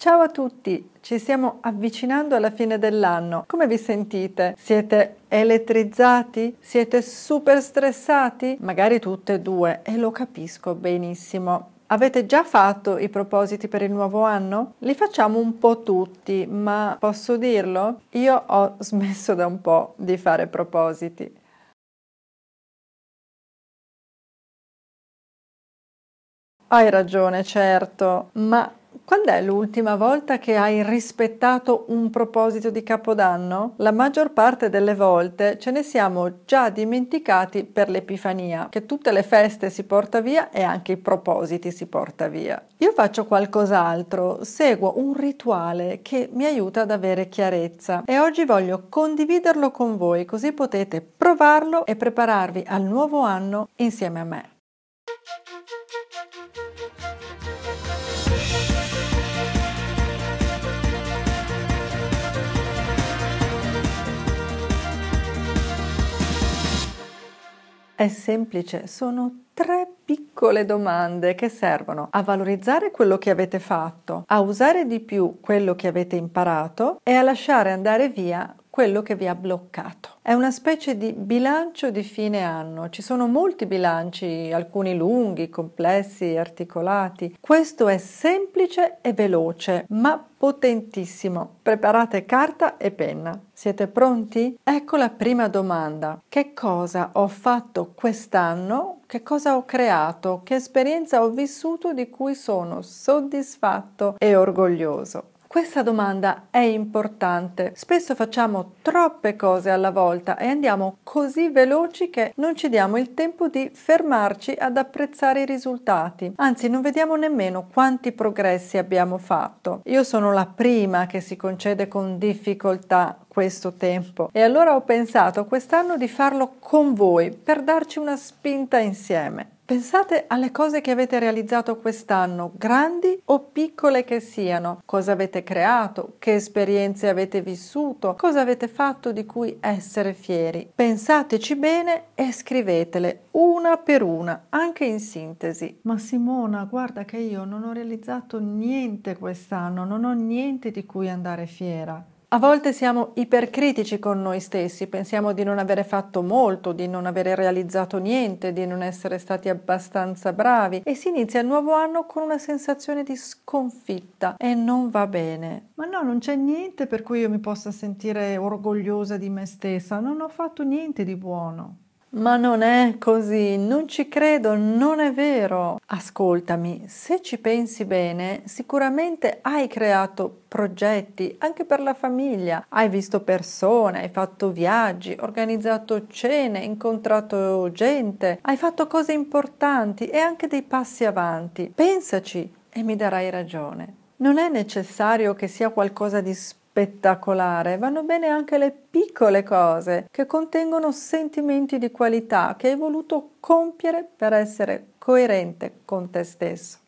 Ciao a tutti, ci stiamo avvicinando alla fine dell'anno. Come vi sentite? Siete elettrizzati? Siete super stressati? Magari tutte e due e lo capisco benissimo. Avete già fatto i propositi per il nuovo anno? Li facciamo un po' tutti, ma posso dirlo? Io ho smesso da un po' di fare propositi. Hai ragione, certo, ma quando è l'ultima volta che hai rispettato un proposito di Capodanno? La maggior parte delle volte ce ne siamo già dimenticati per l'Epifania, che tutte le feste si porta via e anche i propositi si porta via. Io faccio qualcos'altro, seguo un rituale che mi aiuta ad avere chiarezza e oggi voglio condividerlo con voi così potete provarlo e prepararvi al nuovo anno insieme a me. È semplice, sono tre piccole domande che servono a valorizzare quello che avete fatto, a usare di più quello che avete imparato e a lasciare andare via quello che vi ha bloccato. È una specie di bilancio di fine anno, ci sono molti bilanci, alcuni lunghi, complessi, articolati. Questo è semplice e veloce, ma potentissimo. Preparate carta e penna. Siete pronti? Ecco la prima domanda. Che cosa ho fatto quest'anno? Che cosa ho creato? Che esperienza ho vissuto di cui sono soddisfatto e orgoglioso? Questa domanda è importante. Spesso facciamo troppe cose alla volta e andiamo così veloci che non ci diamo il tempo di fermarci ad apprezzare i risultati. Anzi, non vediamo nemmeno quanti progressi abbiamo fatto. Io sono la prima che si concede con difficoltà questo tempo. E allora ho pensato quest'anno di farlo con voi per darci una spinta insieme. Pensate alle cose che avete realizzato quest'anno, grandi o piccole che siano, cosa avete creato, che esperienze avete vissuto, cosa avete fatto di cui essere fieri. Pensateci bene e scrivetele una per una, anche in sintesi. Ma Simona, guarda che io non ho realizzato niente quest'anno, non ho niente di cui andare fiera. A volte siamo ipercritici con noi stessi, pensiamo di non avere fatto molto, di non avere realizzato niente, di non essere stati abbastanza bravi e si inizia il nuovo anno con una sensazione di sconfitta e non va bene. Ma no, non c'è niente per cui io mi possa sentire orgogliosa di me stessa, non ho fatto niente di buono. Ma non è così, non ci credo, non è vero. Ascoltami, se ci pensi bene, sicuramente hai creato progetti anche per la famiglia, hai visto persone, hai fatto viaggi, organizzato cene, incontrato gente, hai fatto cose importanti e anche dei passi avanti. Pensaci e mi darai ragione. Non è necessario che sia qualcosa di speciale spettacolare, vanno bene anche le piccole cose che contengono sentimenti di qualità che hai voluto compiere per essere coerente con te stesso.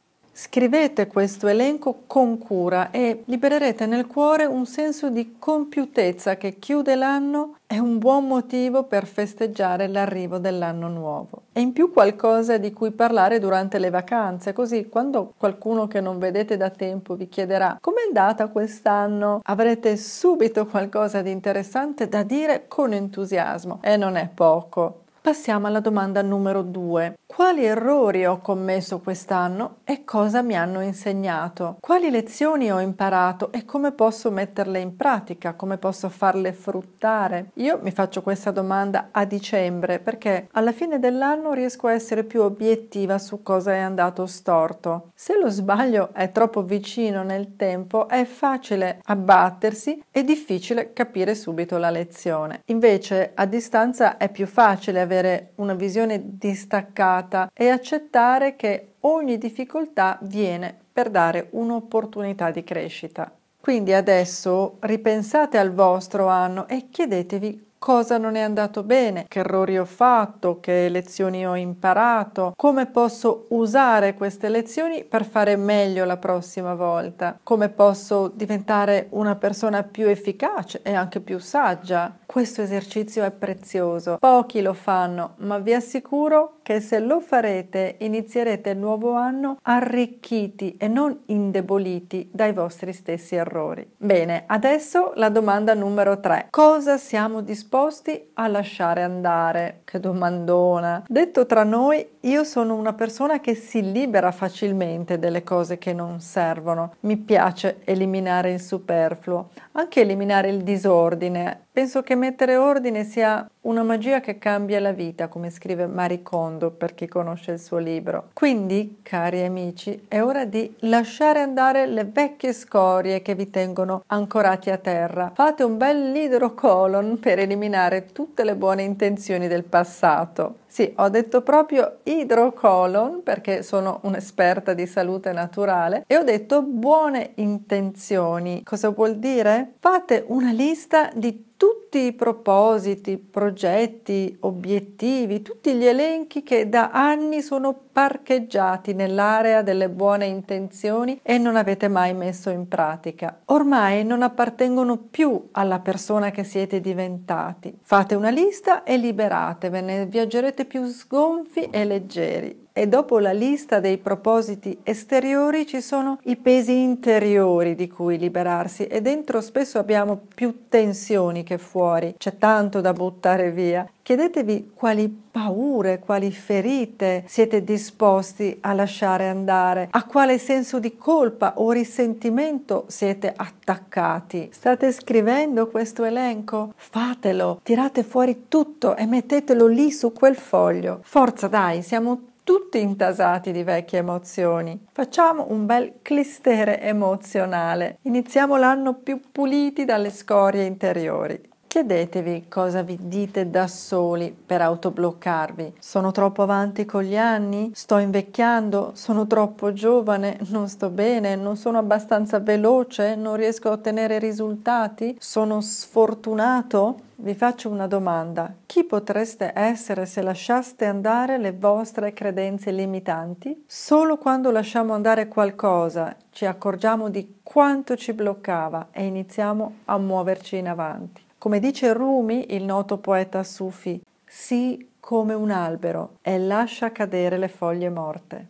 Scrivete questo elenco con cura e libererete nel cuore un senso di compiutezza che chiude l'anno è un buon motivo per festeggiare l'arrivo dell'anno nuovo. E in più qualcosa di cui parlare durante le vacanze, così quando qualcuno che non vedete da tempo vi chiederà com'è andata quest'anno, avrete subito qualcosa di interessante da dire con entusiasmo. E non è poco. Passiamo alla domanda numero 2. Quali errori ho commesso quest'anno e cosa mi hanno insegnato? Quali lezioni ho imparato e come posso metterle in pratica? Come posso farle fruttare? Io mi faccio questa domanda a dicembre perché alla fine dell'anno riesco a essere più obiettiva su cosa è andato storto. Se lo sbaglio è troppo vicino nel tempo è facile abbattersi e difficile capire subito la lezione. Invece a distanza è più facile avere una visione distaccata superata e accettare che ogni difficoltà viene per dare un'opportunità di crescita. Quindi adesso ripensate al vostro anno e chiedetevi cosa non è andato bene, che errori ho fatto, che lezioni ho imparato, come posso usare queste lezioni per fare meglio la prossima volta, come posso diventare una persona più efficace e anche più saggia. Questo esercizio è prezioso, pochi lo fanno, ma vi assicuro che se lo farete inizierete il nuovo anno arricchiti e non indeboliti dai vostri stessi errori. Bene, adesso la domanda numero 3. Cosa siamo disposti a lasciare andare? Che domandona. Detto tra noi, io sono una persona che si libera facilmente delle cose che non servono. Mi piace eliminare il superfluo, anche eliminare il disordine Penso che mettere ordine sia una magia che cambia la vita, come scrive Maricondo per chi conosce il suo libro. Quindi, cari amici, è ora di lasciare andare le vecchie scorie che vi tengono ancorati a terra. Fate un bel idrocolon per eliminare tutte le buone intenzioni del passato. Sì, ho detto proprio idrocolon perché sono un'esperta di salute naturale e ho detto buone intenzioni. Cosa vuol dire? Fate una lista di tutti i propositi, progetti, obiettivi, tutti gli elenchi che da anni sono parcheggiati nell'area delle buone intenzioni e non avete mai messo in pratica. Ormai non appartengono più alla persona che siete diventati. Fate una lista e liberatevene, viaggerete più sgonfi e leggeri e dopo la lista dei propositi esteriori ci sono i pesi interiori di cui liberarsi e dentro spesso abbiamo più tensioni che fuori, c'è tanto da buttare via. Chiedetevi quali paure, quali ferite siete disposti a lasciare andare, a quale senso di colpa o risentimento siete attaccati. State scrivendo questo elenco? Fatelo, tirate fuori tutto e mettetelo lì su quel foglio. Forza dai, siamo tutti tutti intasati di vecchie emozioni. Facciamo un bel clistere emozionale. Iniziamo l'anno più puliti dalle scorie interiori. Chiedetevi cosa vi dite da soli per autobloccarvi. Sono troppo avanti con gli anni? Sto invecchiando? Sono troppo giovane? Non sto bene? Non sono abbastanza veloce? Non riesco a ottenere risultati? Sono sfortunato? Vi faccio una domanda. Chi potreste essere se lasciaste andare le vostre credenze limitanti? Solo quando lasciamo andare qualcosa ci accorgiamo di quanto ci bloccava e iniziamo a muoverci in avanti. Come dice Rumi, il noto poeta sufi, sii come un albero e lascia cadere le foglie morte.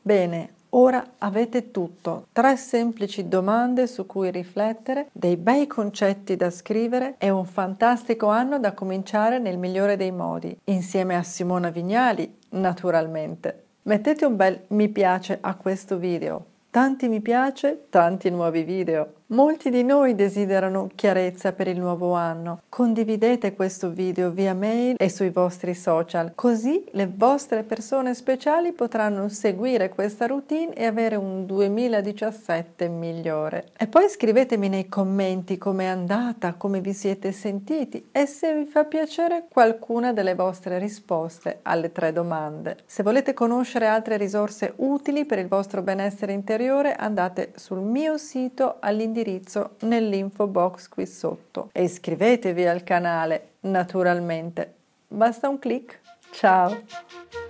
Bene, ora avete tutto, tre semplici domande su cui riflettere, dei bei concetti da scrivere e un fantastico anno da cominciare nel migliore dei modi, insieme a Simona Vignali, naturalmente. Mettete un bel mi piace a questo video. Tanti mi piace, tanti nuovi video. Molti di noi desiderano chiarezza per il nuovo anno. Condividete questo video via mail e sui vostri social, così le vostre persone speciali potranno seguire questa routine e avere un 2017 migliore. E poi scrivetemi nei commenti com'è andata, come vi siete sentiti e se vi fa piacere qualcuna delle vostre risposte alle tre domande. Se volete conoscere altre risorse utili per il vostro benessere interiore, andate sul mio sito all'indirizzo l'indirizzo nell'info box qui sotto. E iscrivetevi al canale, naturalmente. Basta un clic. Ciao!